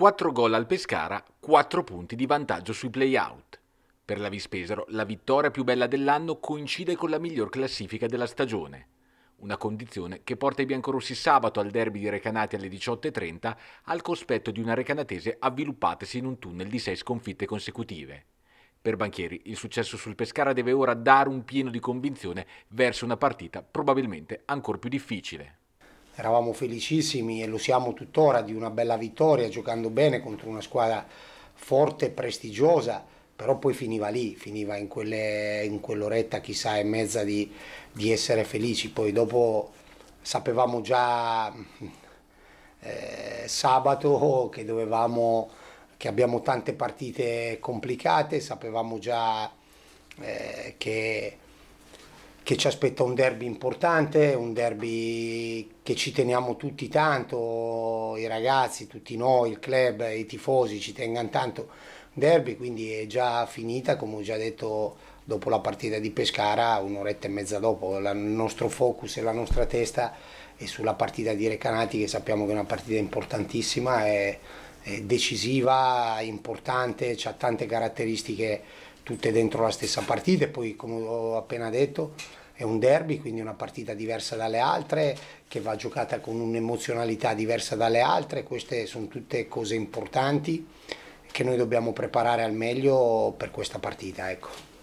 4 gol al Pescara, 4 punti di vantaggio sui play-out. Per la Vispesero, la vittoria più bella dell'anno coincide con la miglior classifica della stagione. Una condizione che porta i biancorossi sabato al derby di Recanati alle 18.30 al cospetto di una recanatese avviluppatasi in un tunnel di 6 sconfitte consecutive. Per Banchieri il successo sul Pescara deve ora dare un pieno di convinzione verso una partita probabilmente ancora più difficile eravamo felicissimi e lo siamo tuttora di una bella vittoria giocando bene contro una squadra forte e prestigiosa, però poi finiva lì, finiva in, quelle, in quell'oretta chissà e mezza di, di, essere felici, poi dopo sapevamo già eh, sabato che dovevamo che abbiamo tante partite complicate, sapevamo già eh, che che ci aspetta un derby importante, un derby che ci teniamo tutti tanto, i ragazzi, tutti noi, il club, i tifosi ci tengano tanto derby, quindi è già finita, come ho già detto dopo la partita di Pescara, un'oretta e mezza dopo, il nostro focus e la nostra testa è sulla partita di Recanati che sappiamo che è una partita importantissima e decisiva, importante, ha tante caratteristiche tutte dentro la stessa partita e poi come ho appena detto è un derby, quindi una partita diversa dalle altre, che va giocata con un'emozionalità diversa dalle altre, queste sono tutte cose importanti che noi dobbiamo preparare al meglio per questa partita. Ecco.